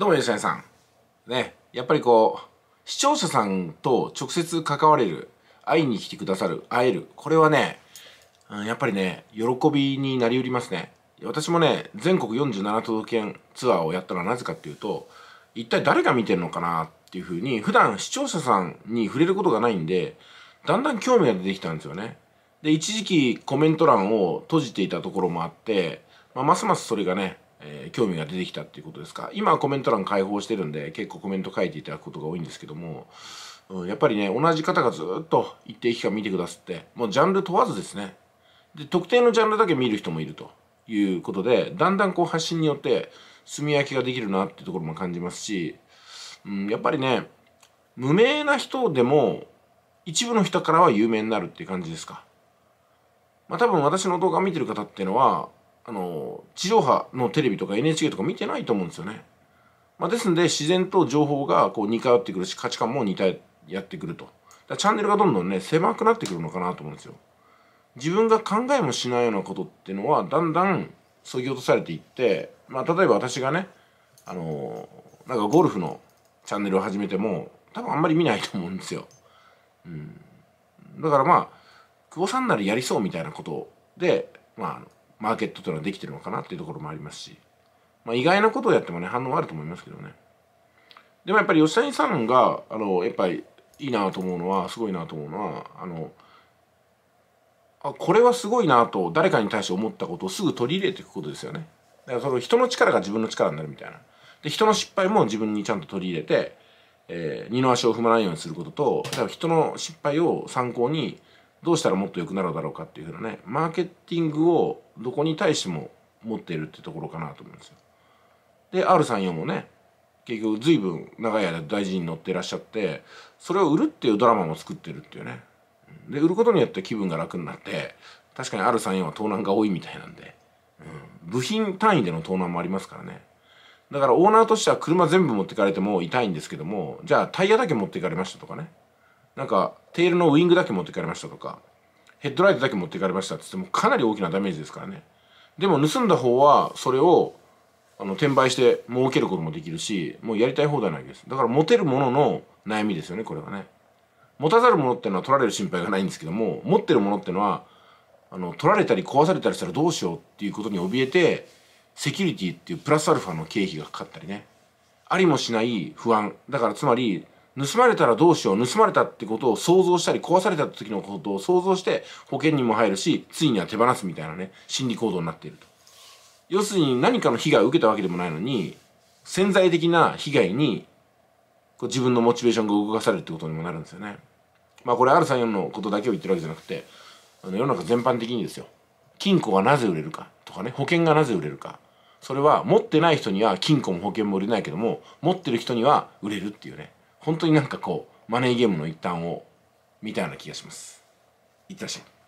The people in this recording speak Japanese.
どうも吉谷さん。ね、やっぱりこう、視聴者さんと直接関われる、会いに来てくださる、会える、これはね、うん、やっぱりね、喜びになりうりますね。私もね、全国47都道府県ツアーをやったのはなぜかっていうと、一体誰が見てるのかなっていうふうに、普段視聴者さんに触れることがないんで、だんだん興味が出てきたんですよね。で、一時期コメント欄を閉じていたところもあって、まあ、ますますそれがね、えー、興味が出てきたっていうことですか今コメント欄開放してるんで結構コメント書いていただくことが多いんですけども、うん、やっぱりね同じ方がずっと一定期間見てくださってもうジャンル問わずですねで特定のジャンルだけ見る人もいるということでだんだんこう発信によって炭焼きができるなっていうところも感じますし、うん、やっぱりね無名な人でも一部の人からは有名になるっていう感じですか。まあ多分私の動画見てる方っていうのはあの地上波のテレビとか NHK とか見てないと思うんですよね。まあ、ですんで自然と情報がこう似通ってくるし価値観も似たやってくると。だチャンネルがどんどんね狭くなってくるのかなと思うんですよ。自分が考えもしないようなことっていうのはだんだん削ぎ落とされていって、まあ、例えば私がねあのなんかゴルフのチャンネルを始めても多分あんまり見ないと思うんですよ。うん、だからまあ久保さんならやりそうみたいなことで、まあ、マーケットというのはできてるのかなっていうところもありますし、まあ、意外なことをやってもね反応あると思いますけどねでもやっぱり吉谷さんがあのやっぱりいいなと思うのはすごいなと思うのはあのあこれはすごいなと誰かに対して思ったことをすぐ取り入れていくことですよねだからその人の力が自分の力になるみたいなで人の失敗も自分にちゃんと取り入れて、えー、二の足を踏まないようにすることと人の失敗を参考にどうしたらもっと良くなるだろうかっていうふうなねマーケティングをどこに対しても持っているってところかなと思うんですよ。で R34 もね結局随分長い間大事に乗ってらっしゃってそれを売るっていうドラマも作ってるっていうねで売ることによって気分が楽になって確かに R34 は盗難が多いみたいなんで、うん、部品単位での盗難もありますからねだからオーナーとしては車全部持ってかれても痛いんですけどもじゃあタイヤだけ持っていかれましたとかねなんかテールのウイングだけ持ってかれましたとかヘッドライトだけ持っていかれましたって言ってもかなり大きなダメージですからねでも盗んだ方はそれをあの転売して儲けることもできるしもうやりたい放題なわけですだから持てるものの悩みですよねこれはね持たざるものっていうのは取られる心配がないんですけども持ってるものってのはあの取られたり壊されたりしたらどうしようっていうことに怯えてセキュリティっていうプラスアルファの経費がかかったりねありもしない不安だからつまり盗まれたらどうしよう盗まれたってことを想像したり壊された時のことを想像して保険にも入るしついには手放すみたいなね心理行動になっていると要するに何かの被害を受けたわけでもないのに潜在的な被害にこう自分のモチベーションが動かされるってことにもなるんですよねまあこれ R34 のことだけを言ってるわけじゃなくてあの世の中全般的にですよ金庫がなぜ売れるかとかね保険がなぜ売れるかそれは持ってない人には金庫も保険も売れないけども持ってる人には売れるっていうね本当になんかこうマネーゲームの一端をみたいな気がしますいってらっしゃい